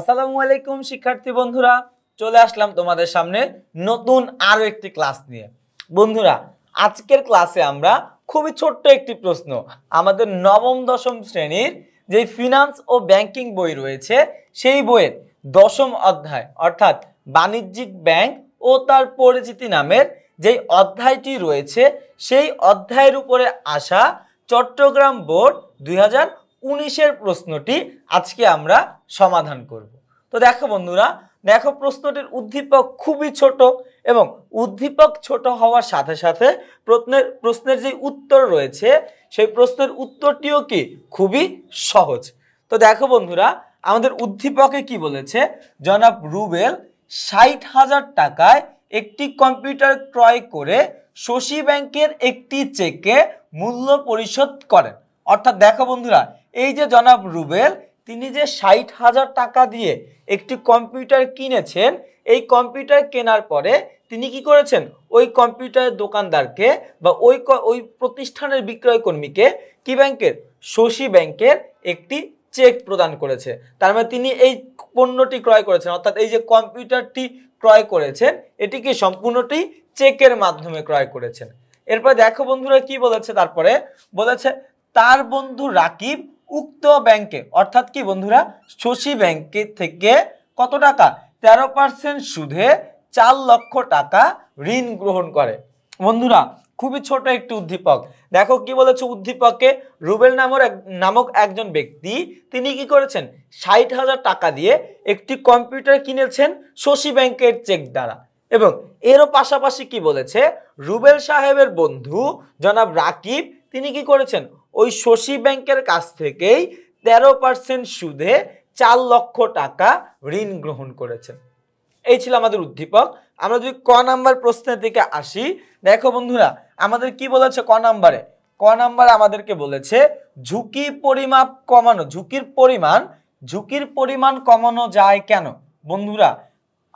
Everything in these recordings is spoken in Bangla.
আসসালামু আলাইকুম শিক্ষার্থী বন্ধুরা চলে আসলাম তোমাদের সামনে নতুন আরও একটি ক্লাস নিয়ে বন্ধুরা আজকের ক্লাসে আমরা খুবই ছোট্ট একটি প্রশ্ন আমাদের নবম দশম শ্রেণীর যে ফিনান্স ও ব্যাংকিং বই রয়েছে সেই বইয়ের দশম অধ্যায় অর্থাৎ বাণিজ্যিক ব্যাংক ও তার পরিচিতি নামের যেই অধ্যায়টি রয়েছে সেই অধ্যায়ের উপরে আসা চট্টগ্রাম বোর্ড দুই উনিশের প্রশ্নটি আজকে আমরা সমাধান করব তো দেখো বন্ধুরা দেখো প্রশ্নটির উদ্দীপক খুবই ছোট এবং উদ্দীপক ছোট হওয়ার সাথে সাথে প্রশ্নের প্রশ্নের যে উত্তর রয়েছে সেই প্রশ্নের উত্তরটিও কি খুবই সহজ তো দেখো বন্ধুরা আমাদের উদ্দীপকে কি বলেছে জনাব রুবেল ষাট হাজার টাকায় একটি কম্পিউটার ক্রয় করে শশী ব্যাংকের একটি চেকে মূল্য পরিশোধ করেন অর্থাৎ দেখো বন্ধুরা এই যে জনাব রুবেল তিনি যে ষাট হাজার টাকা দিয়ে একটি কম্পিউটার কিনেছেন এই কম্পিউটার কেনার পরে তিনি কি করেছেন ওই কম্পিউটারের দোকানদারকে বা ওই ওই প্রতিষ্ঠানের বিক্রয়কর্মীকে কি ব্যাংকের শশী ব্যাংকের একটি চেক প্রদান করেছে তার মানে তিনি এই পণ্যটি ক্রয় করেছেন অর্থাৎ এই যে কম্পিউটারটি ক্রয় করেছেন এটিকে সম্পূর্ণটি চেকের মাধ্যমে ক্রয় করেছেন এরপর দেখো বন্ধুরা কি বলেছে তারপরে বলেছে তার বন্ধু রাকিব উক্ত ব্যাংকে অর্থাৎ কি বন্ধুরা শশী ব্যাংকে থেকে কত টাকা তেরো পার্সেন্ট সুদে চার লক্ষ টাকা ঋণ গ্রহণ করে বন্ধুরা খুবই ছোট একটি উদ্দীপক দেখো কি বলেছে উদ্দীপকে রুবেল নামর নামক একজন ব্যক্তি তিনি কি করেছেন ষাট হাজার টাকা দিয়ে একটি কম্পিউটার কিনেছেন শশী ব্যাংকের চেক দ্বারা এবং এরও পাশাপাশি কি বলেছে রুবেল সাহেবের বন্ধু জনাব রাকিব তিনি কি করেছেন ওই শশী ব্যাংকের কাছ থেকেই তেরো পার্সেন্ট সুদে চার লক্ষ টাকা ঋণ গ্রহণ করেছেন এই ছিল আমাদের উদ্দীপক আমরা যদি ক নাম্বার প্রশ্নের দিকে আসি দেখো বন্ধুরা আমাদের কি বলেছে ক নাম্বারে ক নাম্বার আমাদেরকে বলেছে ঝুঁকি পরিমাপ কমানো ঝুঁকির পরিমাণ ঝুঁকির পরিমাণ কমানো যায় কেন বন্ধুরা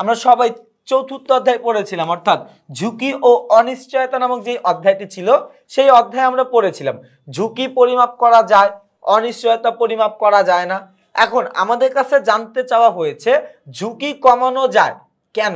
আমরা সবাই চতুর্থ অধ্যায় পড়েছিলাম অর্থাৎ ঝুঁকি ও অনিশ্চয়তা নামক যে অধ্যায়টি ছিল সেই অধ্যায় আমরা পড়েছিলাম ঝুঁকি পরিমাপ করা যায় অনিশ্চয়তা পরিমাপ করা যায় না এখন আমাদের কাছে জানতে চাওয়া হয়েছে ঝুঁকি কমানো যায় কেন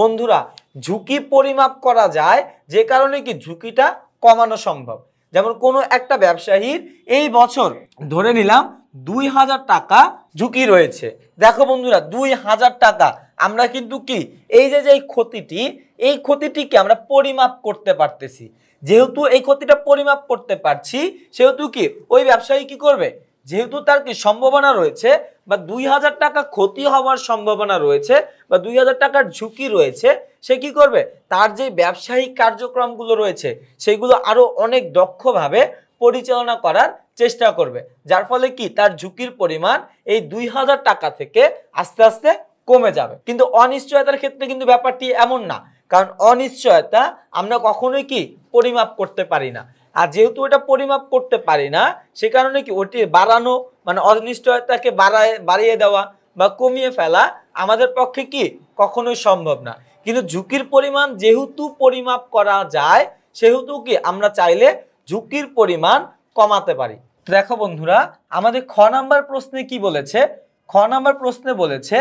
বন্ধুরা ঝুঁকি পরিমাপ করা যায় যে কারণে কি ঝুঁকিটা কমানো সম্ভব যেমন কোনো একটা ব্যবসায়ীর এই বছর ধরে নিলাম দুই হাজার টাকা ঝুঁকি রয়েছে দেখো বন্ধুরা দুই হাজার টাকা আমরা কিন্তু কি এই যে যে ক্ষতিটি এই ক্ষতিটিকে আমরা পরিমাপ করতে পারতেছি যেহেতু এই ক্ষতিটা পরিমাপ করতে পারছি সেহেতু কি ওই ব্যবসায়ী কি করবে যেহেতু তার কি সম্ভাবনা রয়েছে বা দুই হাজার টাকা ক্ষতি হওয়ার সম্ভাবনা রয়েছে বা দুই হাজার টাকার ঝুঁকি রয়েছে সে কি করবে তার যে ব্যবসায়িক কার্যক্রমগুলো রয়েছে সেগুলো আরও অনেক দক্ষভাবে পরিচালনা করার চেষ্টা করবে যার ফলে কি তার ঝুঁকির পরিমাণ এই দুই হাজার টাকা থেকে আস্তে আস্তে কমে যাবে কিন্তু অনিশ্চয়তার ক্ষেত্রে কিন্তু ব্যাপারটি এমন না কারণ অনিশ্চয়তা আমরা কখনোই কি পরিমাপ করতে পারি না আর যেহেতু ওটা পরিমাপ করতে পারি না সে কারণে কি ওটি বাড়ানো মানে অনিশ্চয়তাকে বাড়ায় বাড়িয়ে দেওয়া বা কমিয়ে ফেলা আমাদের পক্ষে কি কখনোই সম্ভব না কিন্তু ঝুঁকির পরিমাণ যেহেতু পরিমাপ করা যায় সেহেতু কি আমরা চাইলে ঝুঁকির পরিমাণ কমাতে পারি দেখো বন্ধুরা আমাদের খ নাম্বার প্রশ্নে কি বলেছে খ নাম্বার প্রশ্নে বলেছে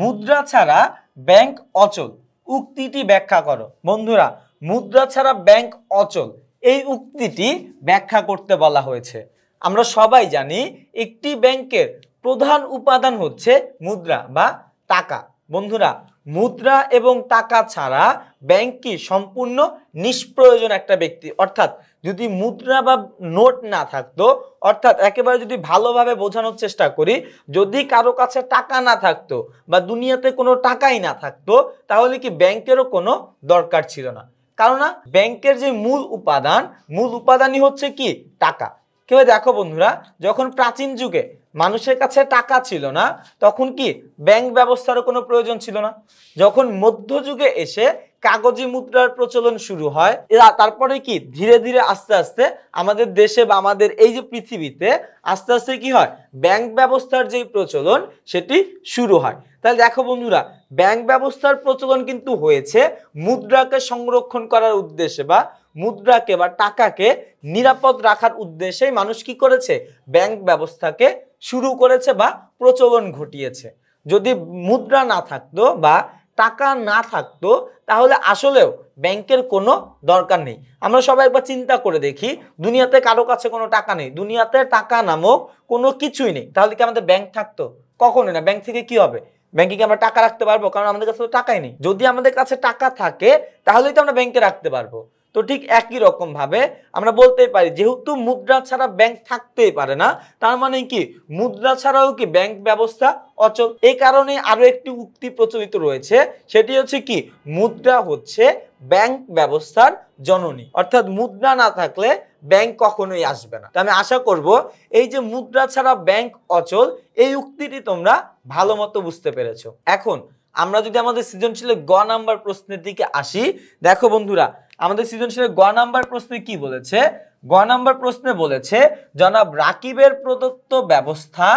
মুদ্রা ছাড়া ব্যাংক অচল উক্তিটি ব্যাখ্যা করো বন্ধুরা মুদ্রা ছাড়া ব্যাংক অচল এই উক্তিটি ব্যাখ্যা করতে বলা হয়েছে আমরা সবাই জানি একটি ব্যাংকের প্রধান উপাদান হচ্ছে মুদ্রা বা টাকা বন্ধুরা মুদ্রা এবং টাকা ছাড়া ব্যাংক কি সম্পূর্ণ নিষ্প্রয়োজন একটা ব্যক্তি অর্থাৎ যদি মুদ্রা বা নোট না থাকতো অর্থাৎ একেবারে যদি ভালোভাবে বোঝানোর চেষ্টা করি যদি কারো কাছে টাকা না থাকতো বা দুনিয়াতে কোনো টাকাই না থাকতো তাহলে কি ব্যাংকেরও কোনো দরকার ছিল না কেননা ব্যাংকের যে মূল উপাদান মূল উপাদানই হচ্ছে কি টাকা কেউ দেখো বন্ধুরা যখন প্রাচীন যুগে মানুষের কাছে টাকা ছিল না তখন কি ব্যাংক ব্যবস্থারও কোনো প্রয়োজন ছিল না যখন মধ্যযুগে এসে কাগজি মুদ্রার প্রচলন শুরু হয় তারপরে কি ধীরে ধীরে আস্তে আস্তে আমাদের দেশে বা আমাদের এই যে পৃথিবীতে আস্তে আস্তে কি হয় ব্যাংক ব্যবস্থার যে প্রচলন সেটি শুরু হয় তাহলে দেখো বন্ধুরা ব্যাংক ব্যবস্থার প্রচলন কিন্তু হয়েছে মুদ্রাকে সংরক্ষণ করার উদ্দেশ্যে বা মুদ্রাকে বা টাকাকে নিরাপদ রাখার উদ্দেশ্যেই মানুষ কি করেছে ব্যাংক ব্যবস্থাকে শুরু করেছে বা প্রচলন ঘটিয়েছে যদি মুদ্রা না থাকতো বা টাকা না থাকতো তাহলে আসলেও ব্যাংকের কোনো দরকার নেই আমরা সবাই একবার চিন্তা করে দেখি দুনিয়াতে কারো কাছে কোনো টাকা নেই দুনিয়াতে টাকা নামক কোনো কিছুই নেই তাহলে কি আমাদের ব্যাংক থাকতো কখনোই না ব্যাংক থেকে কি হবে ব্যাংকে কি আমরা টাকা রাখতে পারবো কারণ আমাদের কাছে তো টাকাই নেই যদি আমাদের কাছে টাকা থাকে তাহলেই তো আমরা ব্যাংকে রাখতে পারবো তো ঠিক একই রকমভাবে আমরা বলতেই পারি যেহেতু মুদ্রা ছাড়া ব্যাংক থাকতেই পারে না তার মানে কি মুদ্রা ছাড়াও কি ব্যাংক ব্যবস্থা অচল এ কারণে আরও একটি উক্তি প্রচলিত রয়েছে সেটি হচ্ছে কি মুদ্রা হচ্ছে ব্যাংক ব্যবস্থার জননী অর্থাৎ মুদ্রা না থাকলে ব্যাংক কখনোই আসবে না আমি আশা করব এই যে মুদ্রা ছাড়া ব্যাংক অচল এই উক্তিটি তোমরা ভালো মতো বুঝতে পেরেছ এখন আমরা যদি আমাদের সৃজনশীলের গ নাম্বার প্রশ্নের দিকে আসি দেখো বন্ধুরা আমাদের সৃজনশীলের গ নাম্বার প্রশ্নে কি বলেছে গ নাম্বার প্রশ্নে বলেছে জনাব রাকিবের প্রদত্ত ব্যবস্থা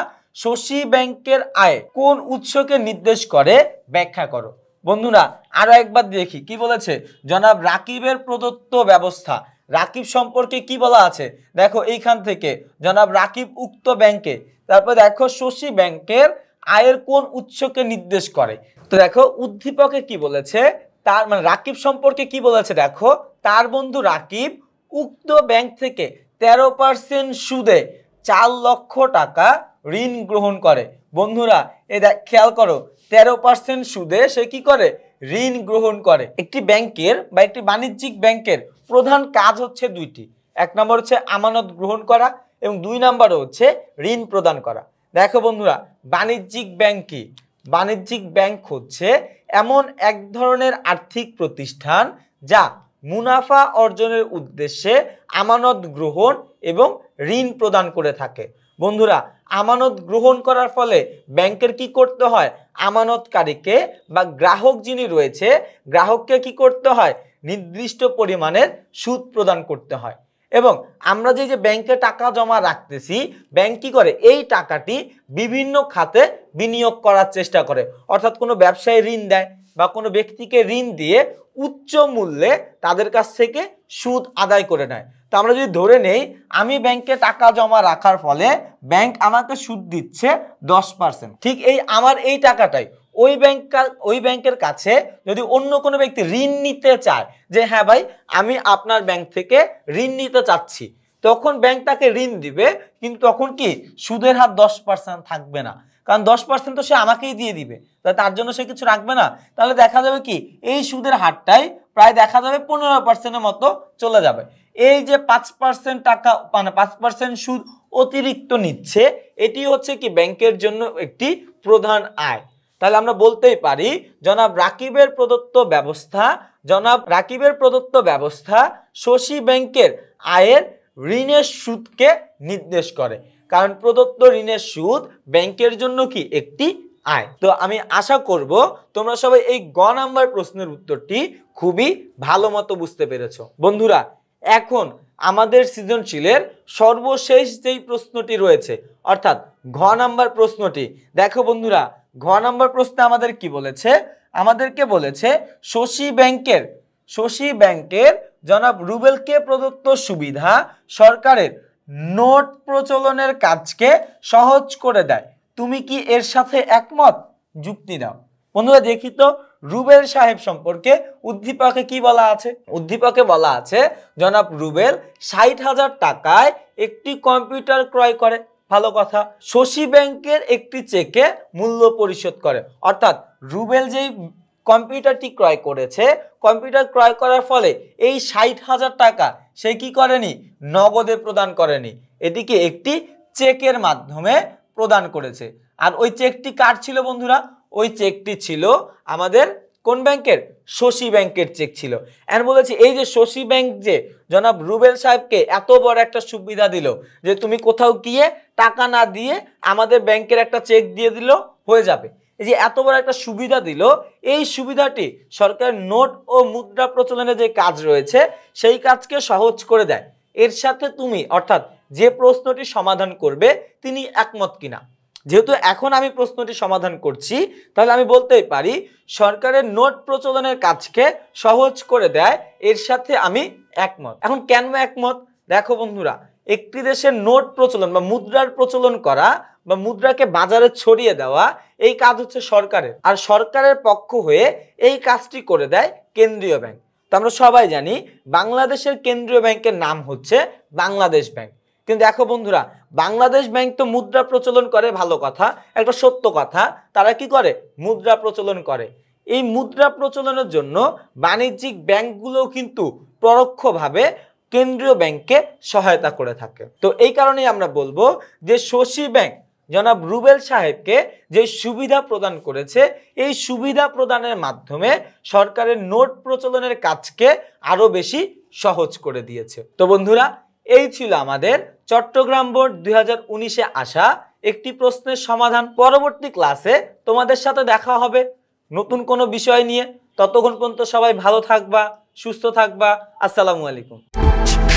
শশী ব্যাংকের আয় কোন উৎসকে নির্দেশ করে ব্যাখ্যা করো বন্ধুরা আরো একবার দেখি কি বলেছে জনাব রাকিবের প্রদত্ত ব্যবস্থা রাকিব সম্পর্কে কি বলা আছে দেখো এইখান থেকে জনাব রাকিব উক্ত ব্যাংকে তারপর দেখো শশী ব্যাংকের আয়ের কোন উৎসকে নির্দেশ করে তো দেখো উদ্দীপকে কি বলেছে তার মানে রাকিব সম্পর্কে কি বলেছে দেখো তার বন্ধু রাকিব উক্ত ব্যাংক থেকে তেরো পার্সেন্ট সুদে চার লক্ষ টাকা ঋণ গ্রহণ করে বন্ধুরা এ দেখ খেয়াল করো তেরো পার্সেন্ট সুদে সে কি করে ঋণ গ্রহণ করে একটি ব্যাংকের বা একটি বাণিজ্যিক ব্যাংকের প্রধান কাজ হচ্ছে দুইটি এক নম্বর হচ্ছে আমানত গ্রহণ করা এবং দুই নম্বর হচ্ছে ঋণ প্রদান করা দেখো বন্ধুরা বাণিজ্যিক ব্যাংক কি বাণিজ্যিক ব্যাংক হচ্ছে এমন এক ধরনের আর্থিক প্রতিষ্ঠান যা মুনাফা অর্জনের উদ্দেশ্যে আমানত গ্রহণ এবং ঋণ প্রদান করে থাকে বন্ধুরা আমানত গ্রহণ করার ফলে ব্যাংকের কি করতে হয় আমানতকারীকে বা গ্রাহক যিনি রয়েছে গ্রাহককে কি করতে হয় নির্দিষ্ট পরিমাণের সুদ প্রদান করতে হয় এবং আমরা যে যে ব্যাংকে টাকা জমা রাখতেছি ব্যাংক কী করে এই টাকাটি বিভিন্ন খাতে বিনিয়োগ করার চেষ্টা করে অর্থাৎ কোনো ব্যবসায় ঋণ দেয় বা কোনো ব্যক্তিকে ঋণ দিয়ে উচ্চ মূল্যে তাদের কাছ থেকে সুদ আদায় করে নেয় তো আমরা যদি ধরে নেই আমি ব্যাংকে টাকা জমা রাখার ফলে ব্যাংক আমাকে সুদ দিচ্ছে দশ পার্সেন্ট ঠিক এই আমার এই টাকাটাই ওই ব্যাংক ওই ব্যাংকের কাছে যদি অন্য কোনো ব্যক্তি ঋণ নিতে চায় যে হ্যাঁ ভাই আমি আপনার ব্যাংক থেকে ঋণ নিতে চাচ্ছি তখন ব্যাংক তাকে ঋণ দিবে কিন্তু তখন কি সুদের হার দশ পার্সেন্ট থাকবে না কারণ দশ পার্সেন্ট তো সে আমাকেই দিয়ে দিবে তাহলে তার জন্য সে কিছু রাখবে না তাহলে দেখা যাবে কি এই সুদের হারটাই প্রায় দেখা যাবে পনেরো পার্সেন্টের মতো চলে যাবে এই যে পাঁচ পার্সেন্ট টাকা মানে পাঁচ পার্সেন্ট সুদ অতিরিক্ত নিচ্ছে এটি হচ্ছে কি ব্যাংকের জন্য একটি প্রধান আয় তাহলে আমরা বলতেই পারি জনাব রাকিবের প্রদত্ত ব্যবস্থা জনাব রাকিবের প্রদত্ত ব্যবস্থা শশী ব্যাংকের আয়ের ঋণের সুদকে নির্দেশ করে কারণ প্রদত্ত ঋণের সুদ ব্যাংকের জন্য কি একটি আয় তো আমি আশা করব তোমরা সবাই এই গ নাম্বার প্রশ্নের উত্তরটি খুবই ভালো মতো বুঝতে পেরেছ বন্ধুরা এখন আমাদের সৃজনশীলের সর্বশেষ যেই প্রশ্নটি রয়েছে অর্থাৎ ঘ নাম্বার প্রশ্নটি দেখো বন্ধুরা ঘ নম্বর প্রশ্নে আমাদের কি বলেছে আমাদেরকে বলেছে শশী ব্যাংকের শশী ব্যাংকের জনাব রুবেলকে প্রদত্ত সুবিধা সরকারের নোট প্রচলনের কাজকে সহজ করে দেয় তুমি কি এর সাথে একমত যুক্তি দাও বন্ধুরা দেখি তো রুবেল সাহেব সম্পর্কে উদ্দীপকে কি বলা আছে উদ্দীপকে বলা আছে জনাব রুবেল ষাট হাজার টাকায় একটি কম্পিউটার ক্রয় করে ভালো কথা শশী ব্যাংকের একটি চেকে মূল্য পরিশোধ করে অর্থাৎ রুবেল যেই কম্পিউটারটি ক্রয় করেছে কম্পিউটার ক্রয় করার ফলে এই ষাট হাজার টাকা সে কি করেনি নগদে প্রদান করেনি এটিকে একটি চেকের মাধ্যমে প্রদান করেছে আর ওই চেকটি কার ছিল বন্ধুরা ওই চেকটি ছিল আমাদের কোন ব্যাংকের শশী ব্যাংকের চেক ছিল অ্যান্ড বলেছি এই যে শশী ব্যাংক যে জনাব রুবেল সাহেবকে এত বড় একটা সুবিধা দিল যে তুমি কোথাও গিয়ে টাকা না দিয়ে আমাদের ব্যাংকের একটা চেক দিয়ে দিল হয়ে যাবে এই যে এত বড় একটা সুবিধা দিল এই সুবিধাটি সরকার নোট ও মুদ্রা প্রচলনে যে কাজ রয়েছে সেই কাজকে সহজ করে দেয় এর সাথে তুমি অর্থাৎ যে প্রশ্নটি সমাধান করবে তিনি একমত কিনা যেহেতু এখন আমি প্রশ্নটি সমাধান করছি তাহলে আমি বলতেই পারি সরকারের নোট প্রচলনের কাজকে সহজ করে দেয় এর সাথে আমি একমত এখন কেন একমত দেখো বন্ধুরা একটি দেশের নোট প্রচলন বা মুদ্রার প্রচলন করা বা মুদ্রাকে বাজারে ছড়িয়ে দেওয়া এই কাজ হচ্ছে সরকারের আর সরকারের পক্ষ হয়ে এই কাজটি করে দেয় কেন্দ্রীয় ব্যাংক তো আমরা সবাই জানি বাংলাদেশের কেন্দ্রীয় ব্যাংকের নাম হচ্ছে বাংলাদেশ ব্যাংক কিন্তু দেখো বন্ধুরা বাংলাদেশ ব্যাংক তো মুদ্রা প্রচলন করে ভালো কথা একটা সত্য কথা তারা কি করে মুদ্রা প্রচলন করে এই মুদ্রা প্রচলনের জন্য বাণিজ্যিক ব্যাংকগুলো কিন্তু পরোক্ষভাবে কেন্দ্রীয় ব্যাংককে সহায়তা করে থাকে তো এই কারণেই আমরা বলবো যে শশী ব্যাংক জনাব রুবেল সাহেবকে যে সুবিধা প্রদান করেছে এই সুবিধা প্রদানের মাধ্যমে সরকারের নোট প্রচলনের কাজকে আরও বেশি সহজ করে দিয়েছে তো বন্ধুরা এই ছিল আমাদের চট্টগ্রাম বোর্ড দুই হাজার আসা একটি প্রশ্নের সমাধান পরবর্তী ক্লাসে তোমাদের সাথে দেখা হবে নতুন কোনো বিষয় নিয়ে ততক্ষণ পর্যন্ত সবাই ভালো থাকবা সুস্থ থাকবা আসসালামু আলাইকুম